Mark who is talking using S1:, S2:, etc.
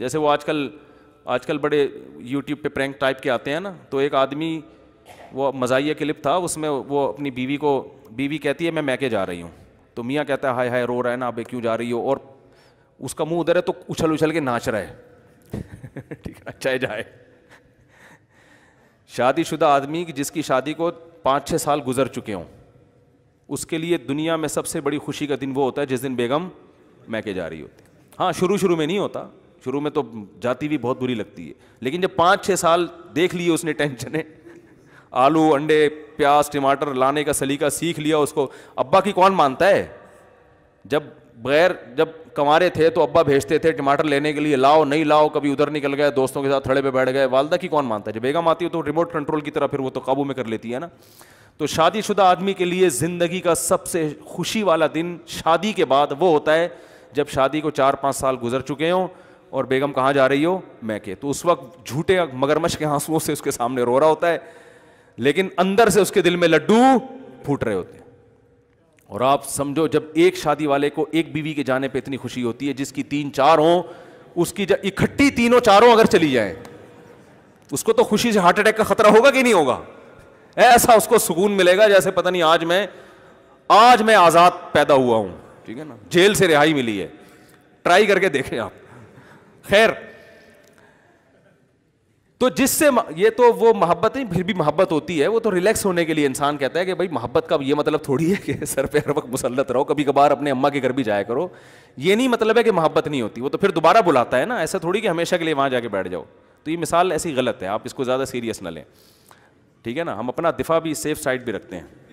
S1: जैसे वो आजकल आजकल बड़े यूट्यूब पे प्रैंक टाइप के आते हैं ना तो एक आदमी वो मजाइया क्लिप था उसमें वो अपनी बीवी को बीवी कहती है मैं मैके जा रही हूँ तो मियाँ कहता है हाय हाय रो रहा है ना अब क्यों जा रही हो और उसका मुंह उधर है तो उछल उछल के नाच रहा है ठीक है अच्छा जाए शादीशुदा आदमी जिसकी शादी को पाँच छः साल गुजर चुके हों उसके लिए दुनिया में सबसे बड़ी खुशी का दिन वो होता है जिस दिन बेगम मैके जा रही होती हाँ शुरू शुरू में नहीं होता शुरू में तो जाती भी बहुत बुरी लगती है लेकिन जब पाँच छः साल देख लिए उसने टेंशन है आलू अंडे प्याज टमाटर लाने का सलीका सीख लिया उसको अब्बा की कौन मानता है जब बगैर जब कमारे थे तो अब्बा भेजते थे टमाटर लेने के लिए लाओ नहीं लाओ कभी उधर निकल गए दोस्तों के साथ थड़े पे बैठ गए वालदा की कौन मानता है जब बेगम आती हो तो रिमोट कंट्रोल की तरह फिर वो तो काबू में कर लेती है ना तो शादीशुदा आदमी के लिए ज़िंदगी का सबसे खुशी वाला दिन शादी के बाद वो होता है जब शादी को चार पाँच साल गुजर चुके हों और बेगम कहाँ जा रही हो के तो उस वक्त झूठे मगरमच्छ के आंसुओं से उसके सामने रो रहा होता है लेकिन अंदर से उसके दिल में लड्डू फूट रहे होते हैं और आप समझो जब एक शादी वाले को एक बीवी के जाने पे इतनी खुशी होती है जिसकी तीन चार हों उसकी जब इकट्ठी तीनों चारों अगर चली जाए उसको तो खुशी से हार्ट अटैक का खतरा होगा कि नहीं होगा ऐसा उसको सुकून मिलेगा जैसे पता नहीं आज मैं आज मैं आज़ाद पैदा हुआ हूं ठीक है ना जेल से रिहाई मिली है ट्राई करके देखें आप खैर तो जिससे ये तो वो मोहब्बत नहीं फिर भी मोहब्बत होती है वो तो रिलैक्स होने के लिए इंसान कहता है कि भाई मोहब्बत का ये मतलब थोड़ी है कि सर पे हर वक्त मुसलत रहो कभी कभार अपने अम्मा के घर भी जाया करो ये नहीं मतलब है कि मोहब्बत नहीं होती वो तो फिर दोबारा बुलाता है ना ऐसा थोड़ी कि हमेशा के लिए वहाँ जाके बैठ जाओ तो ये मिसाल ऐसी गलत है आप इसको ज़्यादा सीरियस ना लें ठीक है ना हम अपना दिफा भी सेफ साइड भी रखते हैं